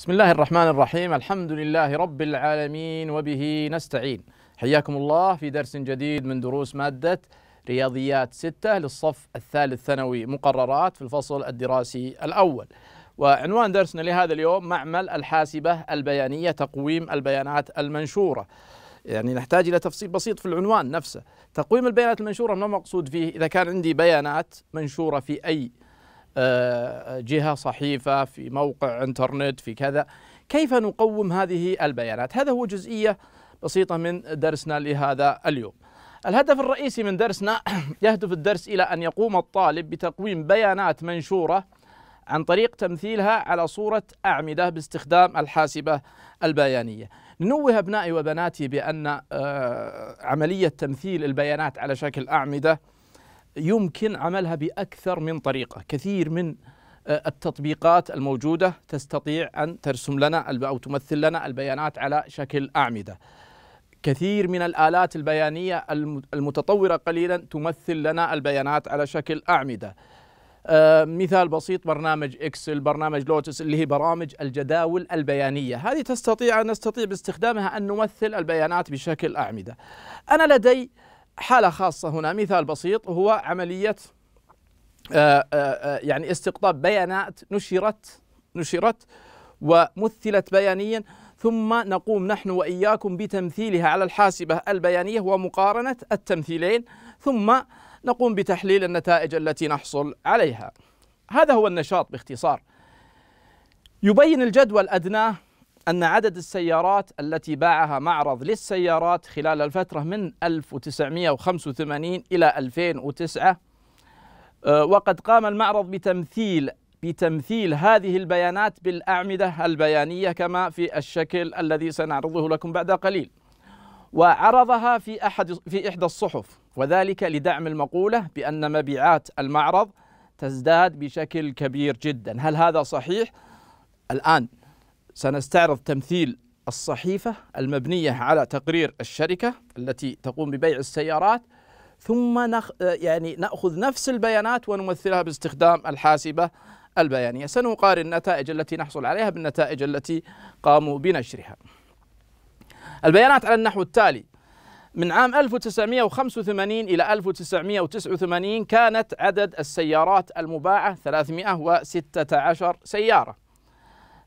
بسم الله الرحمن الرحيم الحمد لله رب العالمين وبه نستعين حياكم الله في درس جديد من دروس مادة رياضيات ستة للصف الثالث ثانوي مقررات في الفصل الدراسي الأول وعنوان درسنا لهذا اليوم معمل الحاسبة البيانية تقويم البيانات المنشورة يعني نحتاج إلى تفصيل بسيط في العنوان نفسه تقويم البيانات المنشورة ما مقصود فيه إذا كان عندي بيانات منشورة في أي جهة صحيفة في موقع انترنت في كذا كيف نقوم هذه البيانات هذا هو جزئية بسيطة من درسنا لهذا اليوم الهدف الرئيسي من درسنا يهدف الدرس إلى أن يقوم الطالب بتقويم بيانات منشورة عن طريق تمثيلها على صورة أعمدة باستخدام الحاسبة البيانية ننوه أبنائي وبناتي بأن آه، عملية تمثيل البيانات على شكل أعمدة يمكن عملها باكثر من طريقه كثير من آه، التطبيقات الموجوده تستطيع ان ترسم لنا او تمثل لنا البيانات على شكل اعمده كثير من الآلات البيانية المتطورة قليلا تمثل لنا البيانات على شكل أعمدة آه، مثال بسيط برنامج إكسل برنامج لوتس اللي هي برامج الجداول البيانية هذه تستطيع نستطيع باستخدامها أن نمثل البيانات بشكل أعمدة أنا لدي حالة خاصة هنا مثال بسيط هو عملية آه، آه، آه، يعني استقطاب بيانات نشرت نشرت ومثلت بيانيا ثم نقوم نحن وإياكم بتمثيلها على الحاسبة البيانية ومقارنة التمثيلين ثم نقوم بتحليل النتائج التي نحصل عليها هذا هو النشاط باختصار يبين الجدول أدناه أن عدد السيارات التي باعها معرض للسيارات خلال الفترة من 1985 إلى 2009 آه، وقد قام المعرض بتمثيل بتمثيل هذه البيانات بالأعمدة البيانية كما في الشكل الذي سنعرضه لكم بعد قليل وعرضها في أحد في إحدى الصحف وذلك لدعم المقولة بأن مبيعات المعرض تزداد بشكل كبير جدا هل هذا صحيح؟ الآن سنستعرض تمثيل الصحيفة المبنية على تقرير الشركة التي تقوم ببيع السيارات ثم نخ يعني نأخذ نفس البيانات ونمثلها باستخدام الحاسبة البيانية سنقارن النتائج التي نحصل عليها بالنتائج التي قاموا بنشرها البيانات على النحو التالي من عام 1985 إلى 1989 كانت عدد السيارات المباعة 316 سيارة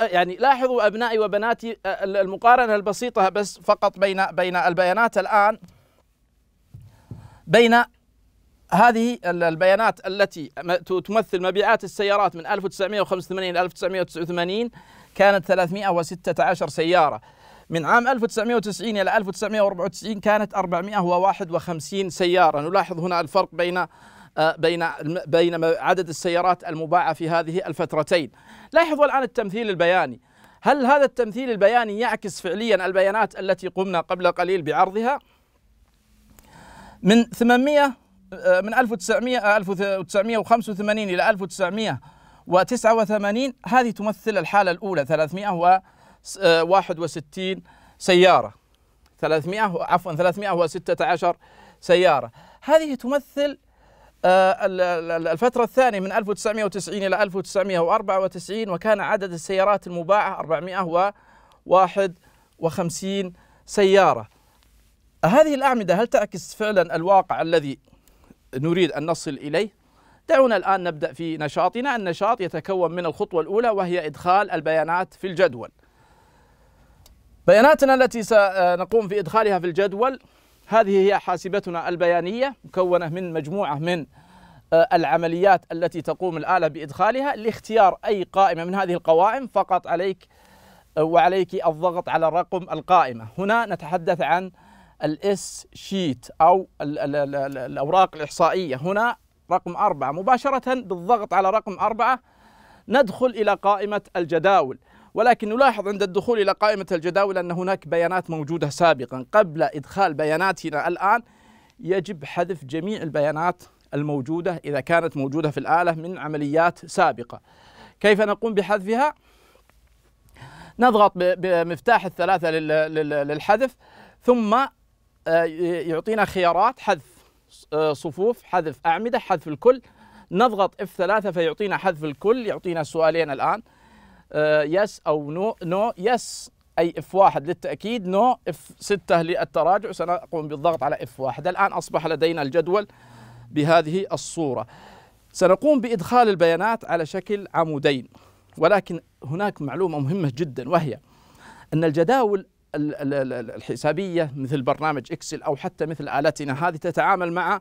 يعني لاحظوا أبنائي وبناتي المقارنة البسيطة بس فقط بين بين البيانات الآن بين هذه البيانات التي تمثل مبيعات السيارات من 1985 إلى 1989 كانت 316 سيارة من عام 1990 إلى 1994 كانت 451 سيارة نلاحظ هنا الفرق بين آه، بين بين عدد السيارات المباعة في هذه الفترتين لاحظوا الآن التمثيل البياني هل هذا التمثيل البياني يعكس فعليا البيانات التي قمنا قبل قليل بعرضها من 800 آه، من 1900 1985 آه، إلى 1989 هذه تمثل الحالة الأولى 361 سيارة 300 عفوا 316 سيارة هذه تمثل آه، الفترة الثانية من 1990 إلى 1994 وكان عدد السيارات المباعة 451 سيارة هذه الأعمدة هل تعكس فعلا الواقع الذي نريد أن نصل إليه؟ دعونا الآن نبدأ في نشاطنا النشاط يتكون من الخطوة الأولى وهي إدخال البيانات في الجدول بياناتنا التي سنقوم في إدخالها في الجدول هذه هي حاسبتنا البيانية مكونة من مجموعة من آه، العمليات التي تقوم الآلة بإدخالها لاختيار أي قائمة من هذه القوائم فقط عليك آه، وعليك الضغط على رقم القائمة هنا نتحدث عن الاس شيت أو الأوراق الإحصائية هنا رقم أربعة مباشرة بالضغط على رقم أربعة ندخل إلى قائمة الجداول ولكن نلاحظ عند الدخول إلى قائمة الجداول أن هناك بيانات موجودة سابقا قبل إدخال بياناتنا الآن يجب حذف جميع البيانات الموجودة إذا كانت موجودة في الآلة من عمليات سابقة كيف نقوم بحذفها؟ نضغط بمفتاح الثلاثة للحذف ثم آه، يعطينا خيارات حذف آه، صفوف حذف أعمدة حذف الكل نضغط F3 فيعطينا حذف الكل يعطينا سؤالين الآن يس آه، او نو نو يس اي اف واحد للتاكيد نو اف 6 للتراجع سنقوم بالضغط على اف واحد الان اصبح لدينا الجدول بهذه الصوره سنقوم بادخال البيانات على شكل عمودين ولكن هناك معلومه مهمه جدا وهي ان الجداول الحسابيه مثل برنامج اكسل او حتى مثل التنا هذه تتعامل مع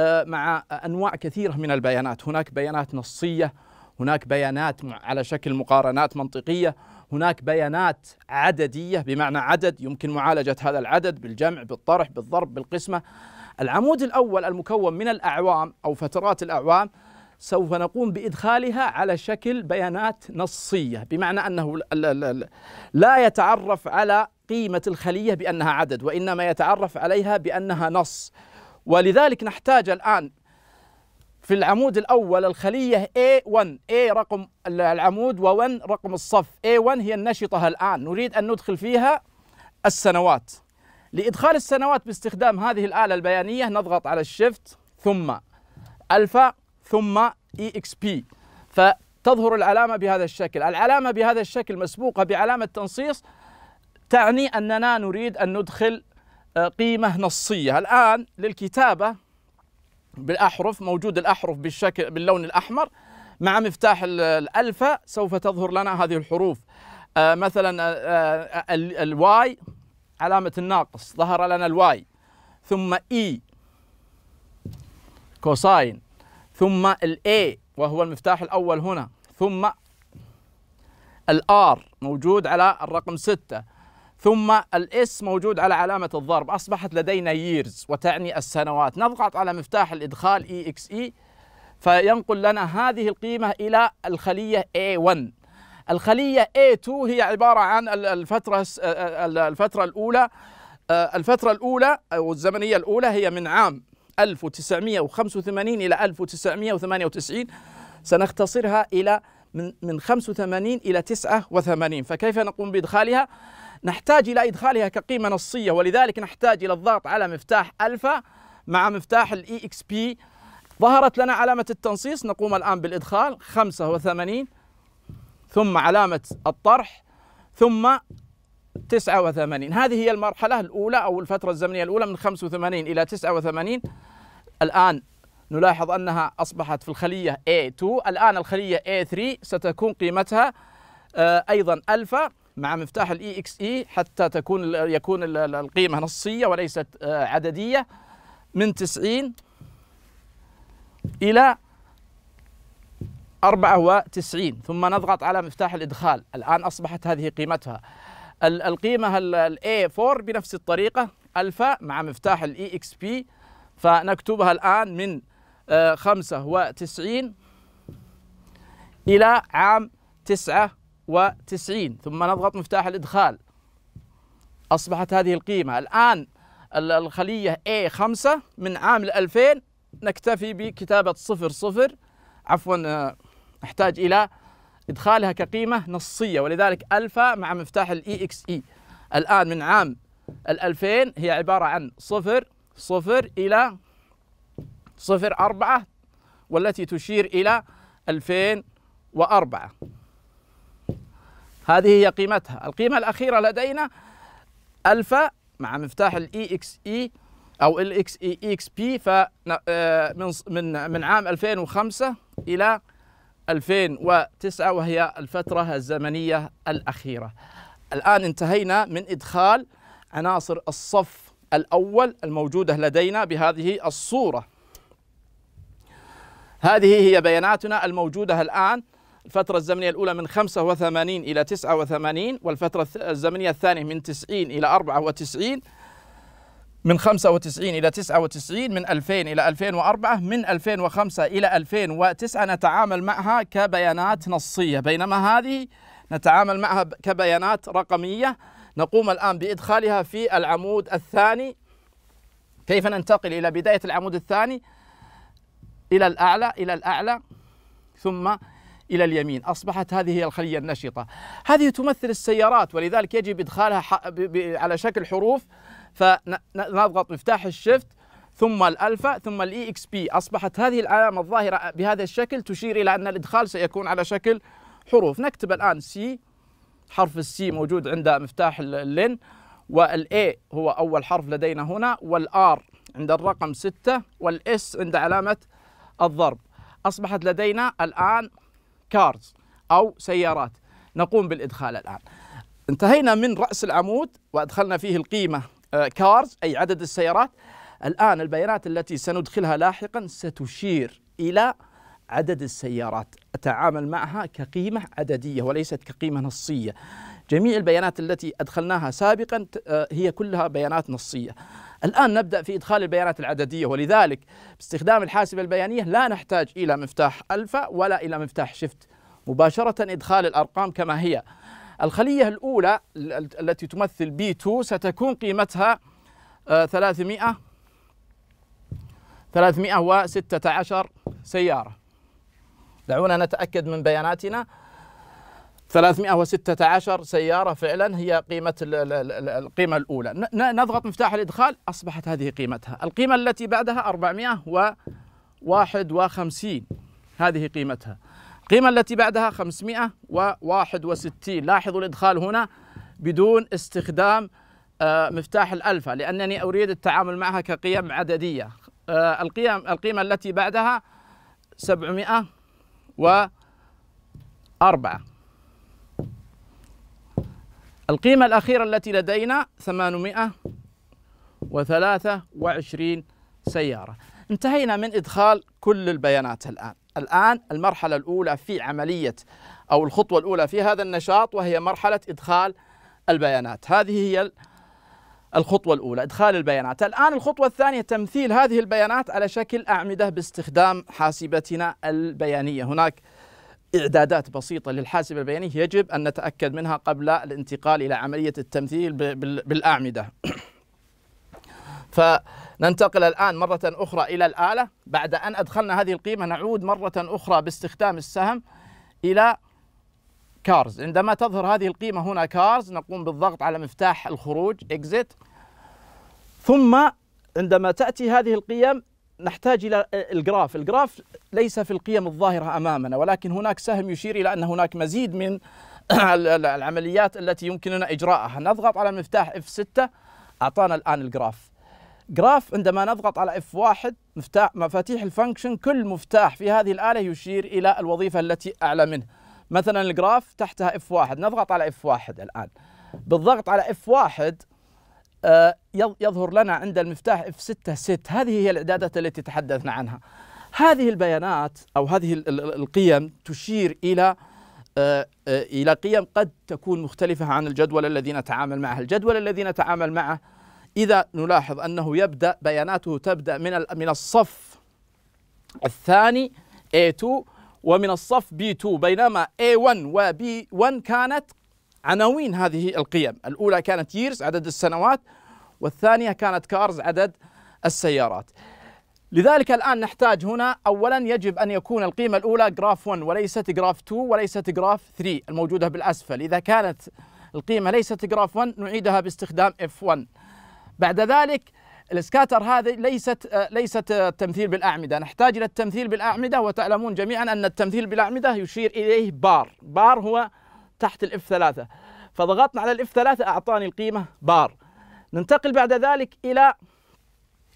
آه، مع انواع كثيره من البيانات هناك بيانات نصيه هناك بيانات على شكل مقارنات منطقية هناك بيانات عددية بمعنى عدد يمكن معالجة هذا العدد بالجمع بالطرح بالضرب بالقسمة العمود الأول المكون من الأعوام أو فترات الأعوام سوف نقوم بإدخالها على شكل بيانات نصية بمعنى أنه لا يتعرف على قيمة الخلية بأنها عدد وإنما يتعرف عليها بأنها نص ولذلك نحتاج الآن في العمود الأول الخلية A1 A رقم العمود و1 رقم الصف A1 هي النشطة الآن نريد أن ندخل فيها السنوات لإدخال السنوات باستخدام هذه الآلة البيانية نضغط على الشفت ثم ألفا ثم اي اكس بي فتظهر العلامة بهذا الشكل العلامة بهذا الشكل مسبوقة بعلامة تنصيص تعني أننا نريد أن ندخل آه، قيمة نصية الآن للكتابة بالأحرف موجود الأحرف بالشكل باللون الأحمر مع مفتاح الألفا سوف تظهر لنا هذه الحروف آه مثلا آه, آه، الواي علامة الناقص ظهر لنا الواي ثم إي كوساين ثم الإي وهو المفتاح الأول هنا ثم الآر موجود على الرقم ستة ثم الاس موجود على علامة الضرب أصبحت لدينا years وتعني السنوات نضغط على مفتاح الإدخال اي اكس اي فينقل لنا هذه القيمة إلى الخلية A1 الخلية A2 هي عبارة عن الفترة الفترة الأولى الفترة الأولى أو الزمنية الأولى هي من عام 1985 إلى 1998 سنختصرها إلى من 85 إلى 89 فكيف نقوم بإدخالها؟ نحتاج إلى إدخالها كقيمة نصية ولذلك نحتاج إلى الضغط على مفتاح ألفا مع مفتاح الإي إكس بي ظهرت لنا علامة التنصيص نقوم الآن بالإدخال 85 ثم علامة الطرح ثم 89 هذه هي المرحلة الأولى أو الفترة الزمنية الأولى من 85 إلى 89 الآن نلاحظ أنها أصبحت في الخلية A2 الآن الخلية A3 ستكون قيمتها آه، أيضا ألفا مع مفتاح الاي اكس e اي e حتى تكون يكون القيمه نصيه وليست آه، عدديه من 90 الى 94 ثم نضغط على مفتاح الادخال الان اصبحت هذه قيمتها القيمه الاي 4 بنفس الطريقه الفا مع مفتاح الاي اكس e بي فنكتبها الان من 95 آه، الى عام 99 وتسعين ثم نضغط مفتاح الإدخال أصبحت هذه القيمة الآن الخلية A5 من عام 2000 نكتفي بكتابة صفر صفر عفوا آه، نحتاج إلى إدخالها كقيمة نصية ولذلك ألفا مع مفتاح الـ EXE الآن من عام 2000 هي عبارة عن صفر صفر إلى صفر أربعة والتي تشير إلى 2004 وأربعة هذه هي قيمتها القيمة الأخيرة لدينا ألفا مع مفتاح الإي إكس e إي e أو الإكس إي إكس بي من عام 2005 إلى 2009 وهي الفترة الزمنية الأخيرة الآن انتهينا من إدخال عناصر الصف الأول الموجودة لدينا بهذه الصورة هذه هي بياناتنا الموجودة الآن الفترة الزمنية الأولى من 85 إلى 89 والفترة الزمنية الثانية من 90 إلى 94 من 95 إلى 99 من 2000 إلى 2004 من 2005 إلى 2009 نتعامل معها كبيانات نصية بينما هذه نتعامل معها كبيانات رقمية نقوم الآن بإدخالها في العمود الثاني كيف ننتقل إلى بداية العمود الثاني إلى الأعلى إلى الأعلى ثم إلى اليمين أصبحت هذه هي الخلية النشطة هذه تمثل السيارات ولذلك يجب إدخالها على شكل حروف فنضغط مفتاح الشفت ثم الألفا ثم الإي إكس بي أصبحت هذه العلامة الظاهرة بهذا الشكل تشير إلى أن الإدخال سيكون على شكل حروف نكتب الآن سي حرف السي موجود عند مفتاح اللين والاي هو اول حرف لدينا هنا والار عند الرقم 6 والاس عند علامه الضرب اصبحت لدينا الان كارز أو سيارات نقوم بالإدخال الآن انتهينا من رأس العمود وأدخلنا فيه القيمة آه، كارز أي عدد السيارات الآن البيانات التي سندخلها لاحقا ستشير إلى عدد السيارات أتعامل معها كقيمة عددية وليست كقيمة نصية جميع البيانات التي أدخلناها سابقا آه، هي كلها بيانات نصية الآن نبدأ في إدخال البيانات العددية ولذلك باستخدام الحاسبة البيانية لا نحتاج إلى مفتاح ألفا ولا إلى مفتاح شفت مباشرة إدخال الأرقام كما هي الخلية الأولى التي تمثل بي 2 ستكون قيمتها 300 آه، 316 سيارة دعونا نتأكد من بياناتنا 316 سيارة فعلا هي قيمة القيمة الأولى نضغط مفتاح الإدخال أصبحت هذه قيمتها القيمة التي بعدها 451 هذه قيمتها القيمة التي بعدها 561 لاحظوا الإدخال هنا بدون استخدام آه، مفتاح الألفة لأنني أريد التعامل معها كقيم عددية آه، القيم القيمة التي بعدها 704 القيمة الأخيرة التي لدينا 823 سيارة انتهينا من إدخال كل البيانات الآن الآن المرحلة الأولى في عملية أو الخطوة الأولى في هذا النشاط وهي مرحلة إدخال البيانات هذه هي الخطوة الأولى إدخال البيانات الآن الخطوة الثانية تمثيل هذه البيانات على شكل أعمدة باستخدام حاسبتنا البيانية هناك إعدادات بسيطة للحاسب البياني يجب أن نتأكد منها قبل الانتقال إلى عملية التمثيل بالأعمدة فننتقل الآن مرة أخرى إلى الآلة بعد أن أدخلنا هذه القيمة نعود مرة أخرى باستخدام السهم إلى كارز عندما تظهر هذه القيمة هنا كارز نقوم بالضغط على مفتاح الخروج اكزيت ثم عندما تأتي هذه القيم نحتاج إلى الجراف الجراف ليس في القيم الظاهرة أمامنا ولكن هناك سهم يشير إلى أن هناك مزيد من العمليات التي يمكننا إجراءها نضغط على مفتاح F6 أعطانا الآن الجراف جراف عندما نضغط على F1 مفتاح مفاتيح الفانكشن كل مفتاح في هذه الآلة يشير إلى الوظيفة التي أعلى منه مثلا الجراف تحتها F1 نضغط على F1 الآن بالضغط على F1 آه، يظهر لنا عند المفتاح F66 هذه هي الإعدادات التي تحدثنا عنها هذه البيانات أو هذه القيم تشير إلى آه، آه، إلى قيم قد تكون مختلفة عن الجدول الذي نتعامل معه الجدول الذي نتعامل معه إذا نلاحظ أنه يبدأ بياناته تبدأ من من الصف الثاني A2 ومن الصف B2 بينما A1 وB1 كانت عناوين هذه القيم الأولى كانت ييرز عدد السنوات والثانية كانت كارز عدد السيارات لذلك الآن نحتاج هنا أولا يجب أن يكون القيمة الأولى جراف 1 وليست جراف 2 وليست جراف 3 الموجودة بالأسفل إذا كانت القيمة ليست جراف 1 نعيدها باستخدام F1 بعد ذلك الاسكاتر هذه ليست ليست تمثيل بالاعمده، نحتاج الى التمثيل بالاعمده وتعلمون جميعا ان التمثيل بالاعمده يشير اليه بار، بار هو تحت الاف 3 فضغطنا على الاف 3 اعطاني القيمه بار ننتقل بعد ذلك الى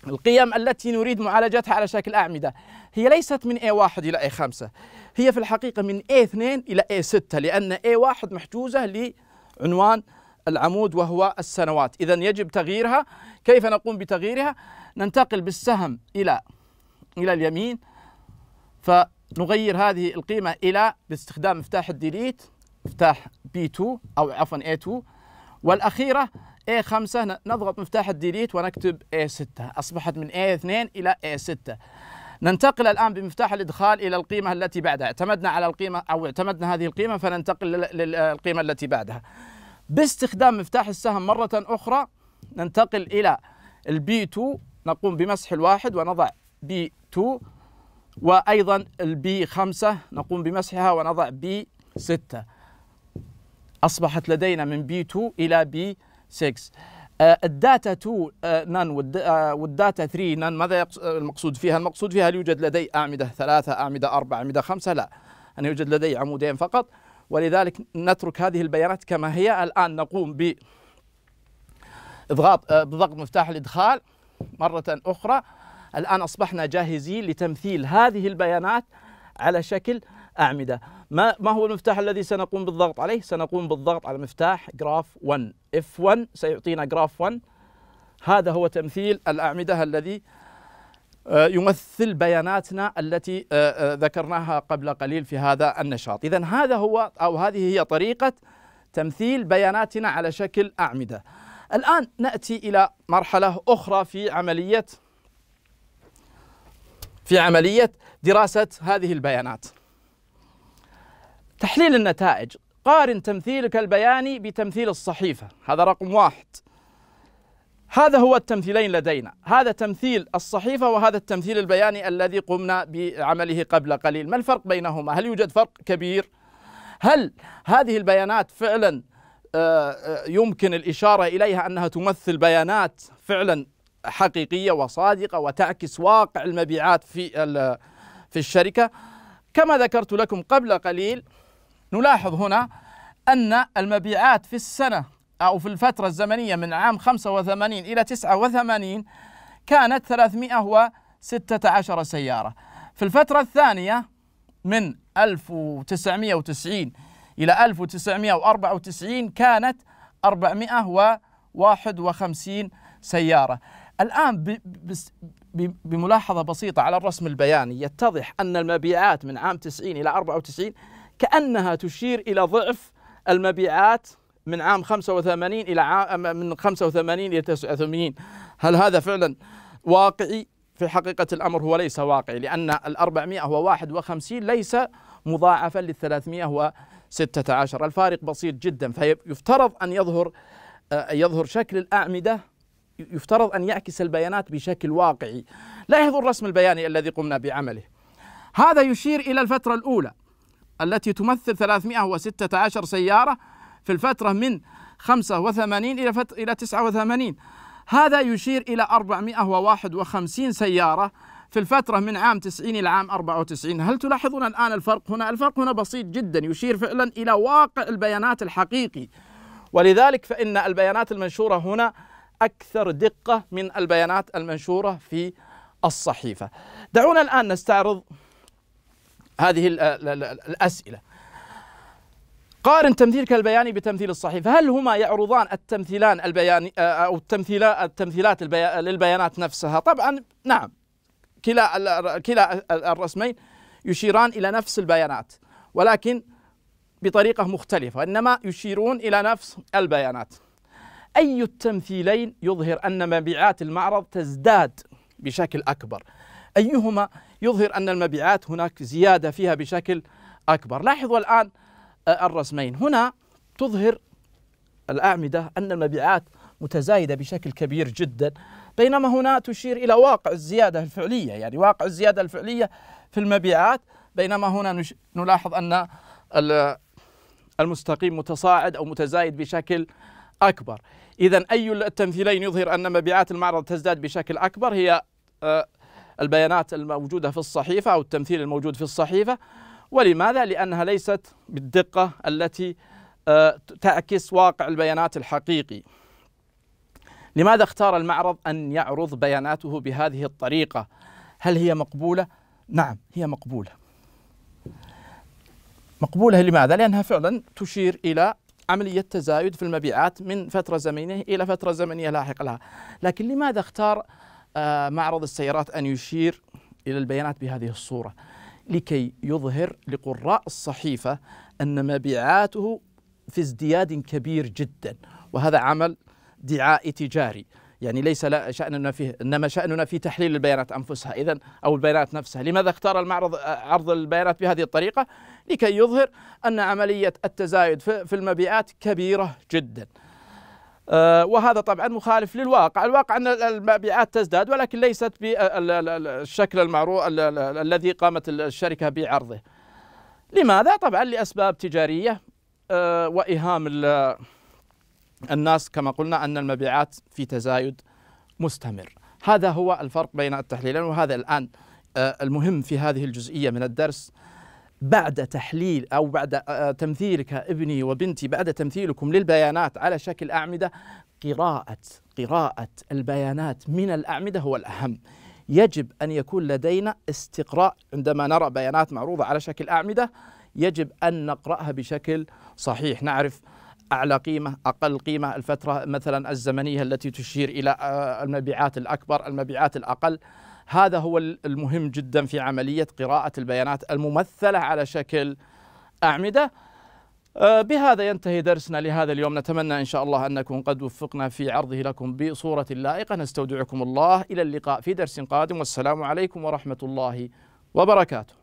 القيم التي نريد معالجتها على شكل أعمدة هي ليست من A1 إلى A5 هي في الحقيقة من A2 إلى A6 لأن A1 محجوزة لعنوان العمود وهو السنوات إذا يجب تغييرها كيف نقوم بتغييرها ننتقل بالسهم إلى إلى اليمين فنغير هذه القيمة إلى باستخدام مفتاح الديليت مفتاح B2 أو عفوا A2 والأخيرة A5 نضغط مفتاح الديليت ونكتب A6 أصبحت من A2 إلى A6 ننتقل الآن بمفتاح الإدخال إلى القيمة التي بعدها اعتمدنا على القيمة أو اعتمدنا هذه القيمة فننتقل للقيمة التي بعدها باستخدام مفتاح السهم مرة أخرى ننتقل إلى البي 2 نقوم بمسح الواحد ونضع بي 2 وأيضا البي 5 نقوم بمسحها ونضع بي 6 أصبحت لدينا من بي 2 إلى بي 6 آه، الداتا 2 آه، نان آه، والداتا 3 نان ماذا المقصود فيها؟ المقصود فيها هل يوجد لدي أعمدة ثلاثة أعمدة أربعة أعمدة خمسة؟ لا ان يوجد لدي عمودين فقط ولذلك نترك هذه البيانات كما هي الآن نقوم ب إضغاط بضغط مفتاح الإدخال مرة أخرى الآن أصبحنا جاهزين لتمثيل هذه البيانات على شكل أعمدة ما, ما هو المفتاح الذي سنقوم بالضغط عليه؟ سنقوم بالضغط على مفتاح جراف 1 F1 سيعطينا جراف 1 هذا هو تمثيل الأعمدة الذي آه، يمثل بياناتنا التي آه، آه، ذكرناها قبل قليل في هذا النشاط إذا هذا هو أو هذه هي طريقة تمثيل بياناتنا على شكل أعمدة الآن نأتي إلى مرحلة أخرى في عملية في عملية دراسة هذه البيانات تحليل النتائج قارن تمثيلك البياني بتمثيل الصحيفة هذا رقم واحد هذا هو التمثيلين لدينا هذا تمثيل الصحيفة وهذا التمثيل البياني الذي قمنا بعمله قبل قليل ما الفرق بينهما هل يوجد فرق كبير هل هذه البيانات فعلا آه، آه، يمكن الإشارة إليها أنها تمثل بيانات فعلا حقيقية وصادقة وتعكس واقع المبيعات في في الشركة كما ذكرت لكم قبل قليل نلاحظ هنا أن المبيعات في السنة أو في الفترة الزمنية من عام 85 إلى 89 كانت 316 سيارة في الفترة الثانية من 1990 إلى 1994 كانت 451 سيارة الآن بملاحظة بسيطة على الرسم البياني يتضح أن المبيعات من عام 90 إلى 94 كأنها تشير إلى ضعف المبيعات من عام 85 إلى عام من 85 إلى 89 هل هذا فعلا واقعي في حقيقة الأمر هو ليس واقعي لأن ال 451 ليس مضاعفا لل 316 الفارق بسيط جدا فيفترض أن يظهر آه، يظهر شكل الأعمدة يفترض أن يعكس البيانات بشكل واقعي لا يظهر الرسم البياني الذي قمنا بعمله هذا يشير إلى الفترة الأولى التي تمثل 316 سيارة في الفترة من 85 إلى فت... إلى 89 هذا يشير إلى 451 سيارة في الفترة من عام 90 إلى عام 94 هل تلاحظون الآن الفرق هنا؟ الفرق هنا بسيط جدا يشير فعلا إلى واقع البيانات الحقيقي ولذلك فإن البيانات المنشورة هنا أكثر دقة من البيانات المنشورة في الصحيفة دعونا الآن نستعرض هذه الأسئلة قارن تمثيلك البياني بتمثيل الصحيح فهل هما يعرضان التمثيلان البياني آه، أو التمثيلات التمثيلات للبيانات نفسها طبعا نعم كلا كلا الرسمين يشيران إلى نفس البيانات ولكن بطريقة مختلفة إنما يشيرون إلى نفس البيانات أي التمثيلين يظهر أن مبيعات المعرض تزداد بشكل أكبر أيهما يظهر أن المبيعات هناك زيادة فيها بشكل أكبر لاحظوا الآن آه، الرسمين هنا تظهر الأعمدة أن المبيعات متزايدة بشكل كبير جدا بينما هنا تشير إلى واقع الزيادة الفعلية يعني واقع الزيادة الفعلية في المبيعات بينما هنا نلاحظ أن المستقيم متصاعد أو متزايد بشكل أكبر إذا أي التمثيلين يظهر أن مبيعات المعرض تزداد بشكل أكبر هي آه، البيانات الموجودة في الصحيفة أو التمثيل الموجود في الصحيفة ولماذا؟ لأنها ليست بالدقة التي آه، تعكس واقع البيانات الحقيقي لماذا اختار المعرض أن يعرض بياناته بهذه الطريقة؟ هل هي مقبولة؟ نعم هي مقبولة مقبولة لماذا؟ لأنها فعلا تشير إلى عملية تزايد في المبيعات من فترة زمنية إلى فترة زمنية لاحقة لها لكن لماذا اختار آه، معرض السيارات أن يشير إلى البيانات بهذه الصورة لكي يظهر لقراء الصحيفة أن مبيعاته في ازدياد كبير جدا وهذا عمل دعائي تجاري يعني ليس لا شأننا فيه إنما شأننا في تحليل البيانات أنفسها إذا أو البيانات نفسها لماذا اختار المعرض عرض البيانات بهذه الطريقة لكي يظهر أن عملية التزايد في المبيعات كبيرة جداً آه، وهذا طبعا مخالف للواقع الواقع أن المبيعات تزداد ولكن ليست بالشكل المعروف الذي قامت الشركة بعرضه لماذا؟ طبعا لأسباب تجارية آه، وإيهام الناس كما قلنا أن المبيعات في تزايد مستمر هذا هو الفرق بين التحليلين وهذا الآن آه، المهم في هذه الجزئية من الدرس بعد تحليل أو بعد آه، آه، تمثيلك ابني وبنتي بعد تمثيلكم للبيانات على شكل أعمدة قراءة قراءة البيانات من الأعمدة هو الأهم يجب أن يكون لدينا استقراء عندما نرى بيانات معروضة على شكل أعمدة يجب أن نقرأها بشكل صحيح نعرف أعلى قيمة أقل قيمة الفترة مثلا الزمنية التي تشير إلى آه، المبيعات الأكبر المبيعات الأقل هذا هو المهم جدا في عملية قراءة البيانات الممثلة على شكل أعمدة آه، بهذا ينتهي درسنا لهذا اليوم نتمنى إن شاء الله أنكم قد وفقنا في عرضه لكم بصورة لائقة نستودعكم الله إلى اللقاء في درس قادم والسلام عليكم ورحمة الله وبركاته